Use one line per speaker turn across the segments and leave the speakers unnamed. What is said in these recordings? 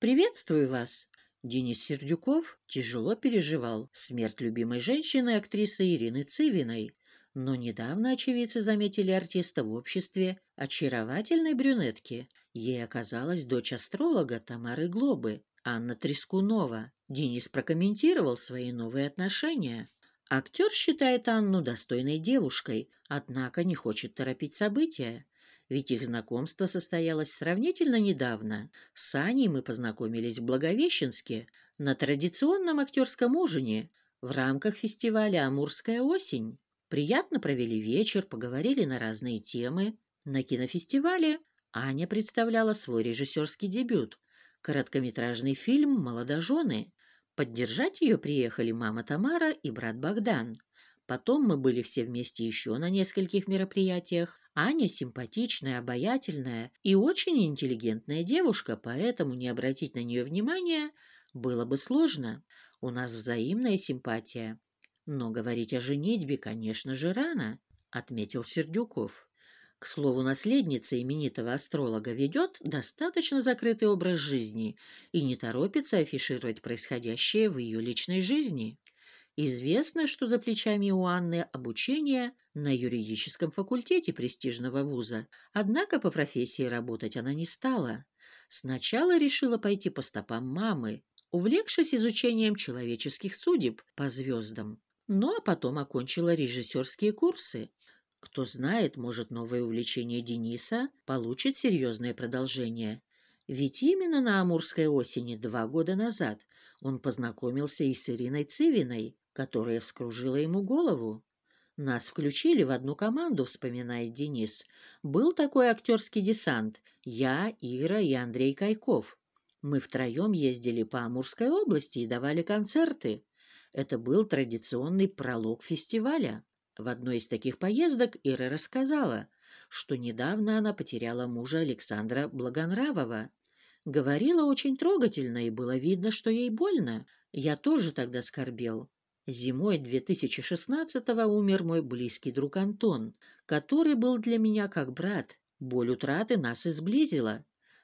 «Приветствую вас!» Денис Сердюков тяжело переживал смерть любимой женщины актрисы Ирины Цивиной, но недавно очевидцы заметили артиста в обществе очаровательной брюнетки. Ей оказалась дочь астролога Тамары Глобы, Анна Трескунова. Денис прокомментировал свои новые отношения. Актер считает Анну достойной девушкой, однако не хочет торопить события ведь их знакомство состоялось сравнительно недавно. С Аней мы познакомились в Благовещенске на традиционном актерском ужине в рамках фестиваля «Амурская осень». Приятно провели вечер, поговорили на разные темы. На кинофестивале Аня представляла свой режиссерский дебют – короткометражный фильм «Молодожены». Поддержать ее приехали мама Тамара и брат Богдан. Потом мы были все вместе еще на нескольких мероприятиях. Аня симпатичная, обаятельная и очень интеллигентная девушка, поэтому не обратить на нее внимания было бы сложно. У нас взаимная симпатия. Но говорить о женитьбе, конечно же, рано, отметил Сердюков. К слову, наследница именитого астролога ведет достаточно закрытый образ жизни и не торопится афишировать происходящее в ее личной жизни. Известно, что за плечами у Анны обучение на юридическом факультете престижного вуза, однако по профессии работать она не стала. Сначала решила пойти по стопам мамы, увлекшись изучением человеческих судеб по звездам, ну а потом окончила режиссерские курсы. Кто знает, может, новое увлечение Дениса получит серьезное продолжение. Ведь именно на Амурской осени два года назад он познакомился и с Ириной Цивиной, которая вскружила ему голову. «Нас включили в одну команду», — вспоминает Денис. «Был такой актерский десант. Я, Ира и Андрей Кайков. Мы втроем ездили по Амурской области и давали концерты. Это был традиционный пролог фестиваля. В одной из таких поездок Ира рассказала, что недавно она потеряла мужа Александра Благонравова. Говорила очень трогательно, и было видно, что ей больно. Я тоже тогда скорбел. Зимой 2016-го умер мой близкий друг Антон, который был для меня как брат. Боль утраты нас и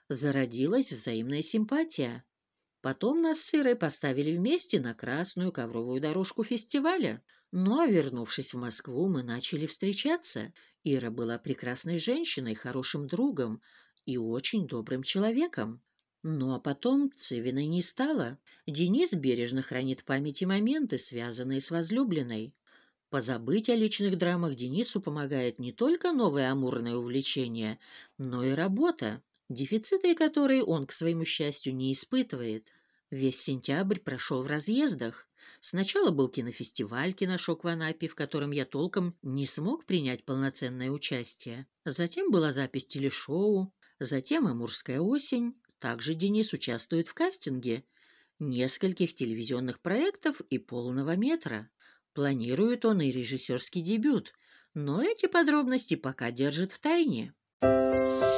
Зародилась взаимная симпатия. Потом нас с Ирой поставили вместе на красную ковровую дорожку фестиваля. Но, вернувшись в Москву, мы начали встречаться. Ира была прекрасной женщиной, хорошим другом и очень добрым человеком. Но ну, а потом Цивиной не стало. Денис бережно хранит в памяти моменты, связанные с возлюбленной. Позабыть о личных драмах Денису помогает не только новое амурное увлечение, но и работа, дефициты которой он, к своему счастью, не испытывает – Весь сентябрь прошел в разъездах. Сначала был кинофестиваль «Киношок» в Анапе, в котором я толком не смог принять полноценное участие. Затем была запись телешоу, затем «Амурская осень». Также Денис участвует в кастинге нескольких телевизионных проектов и полного метра. Планирует он и режиссерский дебют, но эти подробности пока держит в тайне. Thank